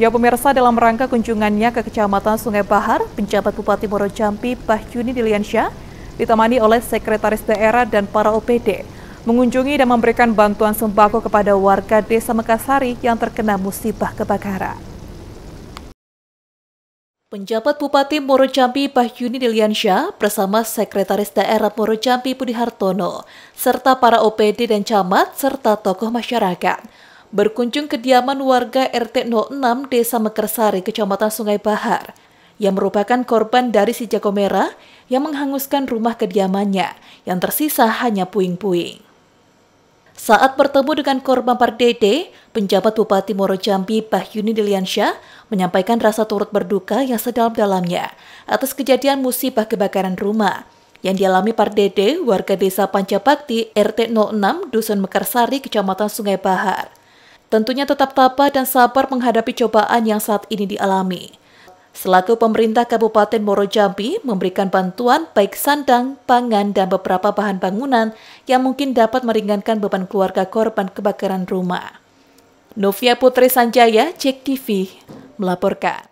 Ya pemirsa dalam rangka kunjungannya ke Kecamatan Sungai Bahar, penjabat Bupati Bah Juni Diliansyah ditemani oleh Sekretaris Daerah dan para OPD mengunjungi dan memberikan bantuan sembako kepada warga Desa Mekasari yang terkena musibah kebakaran. Penjabat Bupati Morojambi Bahyuni Diliansyah bersama Sekretaris Daerah Morojambi Budi Hartono serta para OPD dan camat serta tokoh masyarakat berkunjung ke diaman warga RT 06 Desa Mekersari, Kecamatan Sungai Bahar, yang merupakan korban dari si jago merah yang menghanguskan rumah kediamannya yang tersisa hanya puing-puing. Saat bertemu dengan korban Pardede, penjabat Bupati Moro Jambi Bahyuni Deliansyah menyampaikan rasa turut berduka yang sedalam-dalamnya atas kejadian musibah kebakaran rumah yang dialami Pardede, warga desa Pancabakti, RT 06, Dusun Mekarsari, Kecamatan Sungai Bahar tentunya tetap tabah dan sabar menghadapi cobaan yang saat ini dialami. Selaku pemerintah Kabupaten Moro Jambi memberikan bantuan baik sandang, pangan, dan beberapa bahan bangunan yang mungkin dapat meringankan beban keluarga korban kebakaran rumah. Novia Putri Sanjaya, Cek TV, melaporkan.